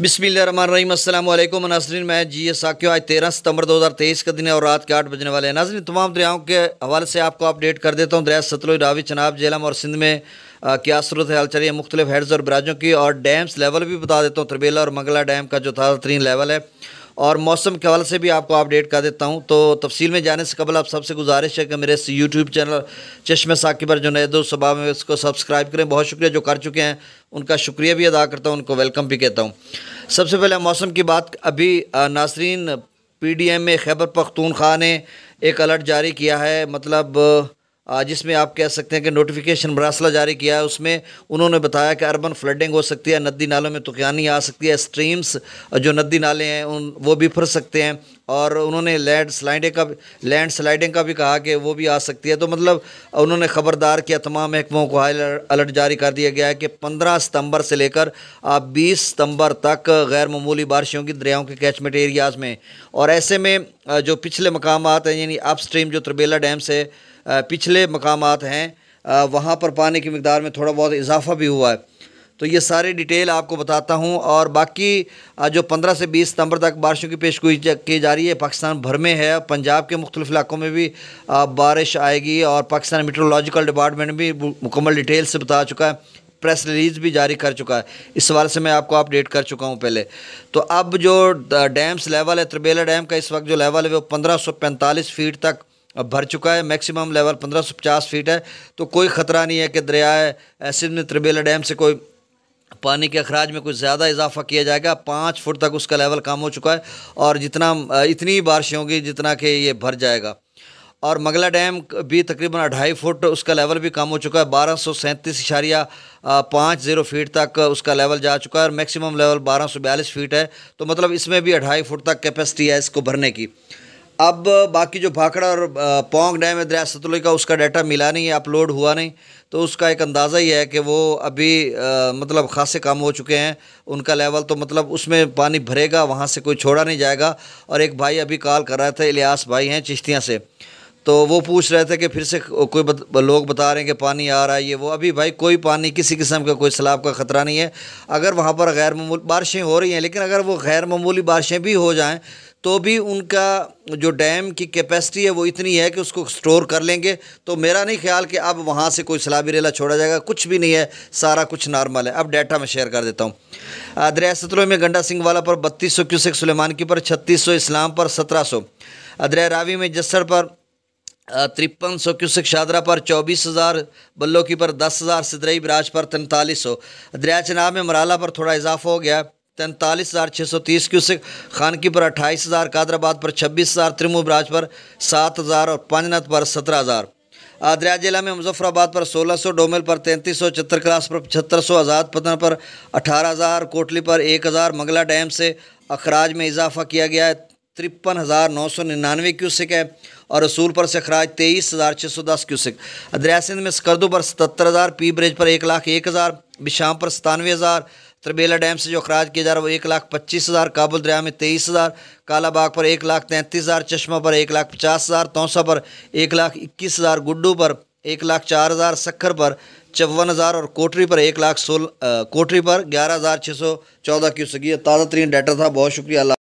बिस्मिल अल्लाम नाजरीन मैं जी एस साक्यो आज तेरह सितंबर 2023 का दिन है और रात के आठ बजने वाले हैं नाजरीन तमाम दरियाओं के हवाले से आपको अपडेट कर देता हूँ दरिया सतलुज रावी चनाब जेलम और सिंध में आ, क्या सूरत हाल चल रही है मुख्तलिफ हेड्स और बराजों की और डैम्स लेवल भी बता देता हूँ तरबेला और मंगला डैम का जो ताज़ा तरीन लेवल है और मौसम के हवाले से भी आपको अपडेट कर देता हूँ तो तफसील में जाने से कबल आप सबसे गुजारिश है कि मेरे इस यूट्यूब चैनल चश्मे साकिबर जुनेद सबा में इसको सब्सक्राइब करें बहुत शुक्रिया जो कर चुके हैं उनका शुक्रिया भी अदा करता हूँ उनको वेलकम भी कहता हूँ सबसे पहले मौसम की बात अभी नासरीन पी डी एम में खैबर पख्तूनख्वा ने एक अलर्ट जारी किया है मतलब जिसमें आप कह सकते हैं कि नोटिफिकेशन मरासला जारी किया है उसमें उन्होंने बताया कि अर्बन फ्लडिंग हो सकती है नदी नालों में तुकानी आ सकती है स्ट्रीम्स जो नदी नाले हैं उन वो भी फिर सकते हैं और उन्होंने लैंड स्लाइडिंग का लैंड स्लाइडिंग का भी कहा कि वो भी आ सकती है तो मतलब उन्होंने ख़बरदार किया तमाम महकमों को हाई अलर्ट जारी कर दिया गया है कि पंद्रह सितंबर से लेकर आप बीस सितम्बर तक गैर ममूली बारिशों की दरियाओं के कैचमेंट एरियाज़ में और ऐसे में जो पिछले मकाम हैं यानी अप जो त्रिबेला डैम से पिछले मकाम हैं वहाँ पर पानी की मकदार में थोड़ा बहुत इजाफा भी हुआ है तो ये सारी डिटेल आपको बताता हूँ और बाकी जो 15 से 20 सितंबर तक बारिशों की पेश की जा रही है पाकिस्तान भर में है पंजाब के मुख्तलिफ इलाकों में भी बारिश आएगी और पाकिस्तान मेट्रोलॉजिकल डिपार्टमेंट भी मुकम्मल डिटेल से बता चुका है प्रेस रिलीज़ भी जारी कर चुका है इस हवाले से मैं आपको अपडेट कर चुका हूँ पहले तो अब जो डैम्स लेवल है त्रिबेला डैम का इस वक्त जो लेवल है वो पंद्रह फीट तक अब भर चुका है मैक्सिमम लेवल पंद्रह सौ पचास फीट है तो कोई ख़तरा नहीं है कि दरिया ऐसे में त्रिबेला डैम से कोई पानी के अखराज में कुछ ज़्यादा इजाफा किया जाएगा पाँच फुट तक उसका लेवल कम हो चुका है और जितना इतनी बारिश होगी जितना कि ये भर जाएगा और मंगला डैम भी तकरीबन अढ़ाई फुट उसका लेवल भी कम हो चुका है बारह सौ सैंतीस इशारिया पाँच ज़ीरो फीट तक उसका लेवल जा चुका है और मैक्सिमम लेवल बारह सौ बयालीस फीट है तो मतलब इसमें भी अढ़ाई फुट तक कैपेसिटी है इसको भरने की अब बाकी जो भाखड़ा और पोंग डैम है दरिया सतलुज का उसका डाटा मिला नहीं है अपलोड हुआ नहीं तो उसका एक अंदाज़ा ही है कि वो अभी आ, मतलब खासे काम हो चुके हैं उनका लेवल तो मतलब उसमें पानी भरेगा वहाँ से कोई छोड़ा नहीं जाएगा और एक भाई अभी कॉल कर रहा था इलियास भाई हैं चिश्तियाँ से तो वो पूछ रहे थे कि फिर से कोई बत, लोग बता रहे हैं कि पानी आ रहा है ये वो अभी भाई कोई पानी किसी किस्म का कोई सैलाब का ख़तरा नहीं है अगर वहाँ पर गैर मामूली बारिशें हो रही हैं लेकिन अगर वो गैर मामूली बारिशें भी हो जाएँ तो भी उनका जो डैम की कैपेसिटी है वो इतनी है कि उसको स्टोर कर लेंगे तो मेरा नहीं ख्याल कि अब वहाँ से कोई सलाबी रेला छोड़ा जाएगा कुछ भी नहीं है सारा कुछ नॉर्मल है अब डाटा मैं शेयर कर देता हूँ दरिया में गंडा सिंह वाला पर बत्तीस सौ क्यूसिक सलेमान की पर छत्तीस सौ इस्लाम पर सत्रह सौ दरिया रावी में जस्सर पर तिरपन सौ क्यूसिक शादरा पर चौबीस हज़ार बल्लों की पर दस हज़ार सिदरई बराज पर तैंतालीस सौ दरिया चनाब में मराला पर थोड़ा इजाफा हो गया तैंतालीस हज़ार छः सौ तीस क्यूसक खानकी पर अट्ठाईस हज़ार कादराबाद पर छब्बीस हज़ार त्रिमु बराज पर सात हज़ार और पंजनत पर सत्रह हज़ार आदरिया जिला में मुजफ्फराबाद पर सोलह सौ डोमेल पर तैंतीस सौ चतर क्लास पर पचहत्तर सौ आज़ाद पतन पर अठारह हज़ार कोटली पर एक हज़ार मंगला डैम से अखराज में इजाफा किया गया है तिरपन हज़ार नौ सौ निन्यानवे क्यूसिक है और रसूलपुर से खराज तेईस हज़ार छः सौ दस क्यूसिक अदरिया सिंध में स्कर्दू पर सतर हज़ार पी ब्रिज पर एक लाख एक हज़ार बिशाम पर सतानवे हज़ार त्रिबेला डैम से जो खराज किया जा रहा है वो एक लाख पच्चीस हज़ार काबुल दरिया में तेईस हज़ार कालाबाग पर एक लाख तैंतीस हज़ार चश्मा पर एक लाख पचास हज़ार तौसा पर एक लाख इक्कीस हज़ार गुड्डू पर एक लाख चार हज़ार सखर पर चौवन हज़ार और कोटरी पर एक लाख सोलह कोटरी पर ग्यारह हज़ार छः सौ चौदह क्यूसिक ताज़ा तरीन डाटा था बहुत शुक्रिया